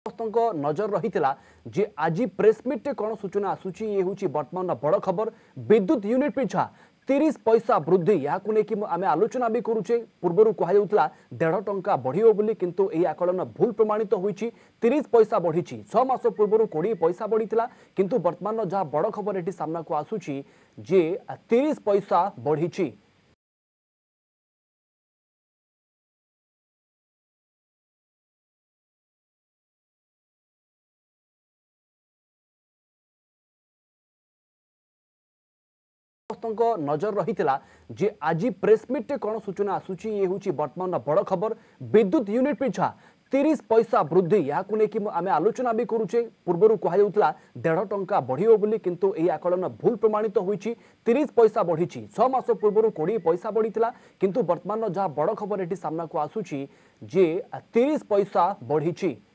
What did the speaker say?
ସମସ୍ତଙ୍କ ନଜର ରହିଥିଲା ଯେ ଆଜି ପ୍ରେସମିଟ୍ରେ କ'ଣ সূচনা আসুচি ଇଏ ହେଉଛି ବର୍ତ୍ତମାନର বড় খবর বিদ্যুৎ ইউনিট পিছা তিরিশ পয়সা বৃদ্ধি এখন নেই আমি আলোচনা বি করুছে পূর্বর কুহযাওয়া দেড় টঙ্কা বড় বলে কিন্তু এই আকলন ভুল প্রমাণিত হয়েছে তিরিশ পয়সা বড়িছি ছ মাস পূর্বর কোড়ি পয়সা বড়ি কিন্তু বর্তমান যা বড় খবর এটি সামনাকু আসুচি যে তিরিশ পয়সা বড়িছি ସମସ୍ତଙ୍କ ନଜର ରହିଥିଲା ଯେ ଆଜି ପ୍ରେସମିଟ୍ରେ କ'ଣ ସୂଚନା ଆସୁଛି ଇଏ ହେଉଛି ବର୍ତ୍ତମାନର ବଡ଼ ଖବର ବିଦ୍ୟୁତ ୟୁନିଟ୍ ପିଛା তিরিশ পয়সা বৃদ্ধি এখন নেই আমি আলোচনা বি করুছে পূর্বর কুহযাওয়া দেড় টঙ্কা বড়িব বলে কিন্তু এই আকলন ভুল প্রমাণিত হয়েছে তিরিশ পয়সা বড়িছি ছ মাস পূর্বর কোড়ি পয়সা বড়ি কিন্তু বর্তমান যা বড় খবর এটি সামনাকু আসুচি যে তিরিশ পয়সা বড়িছি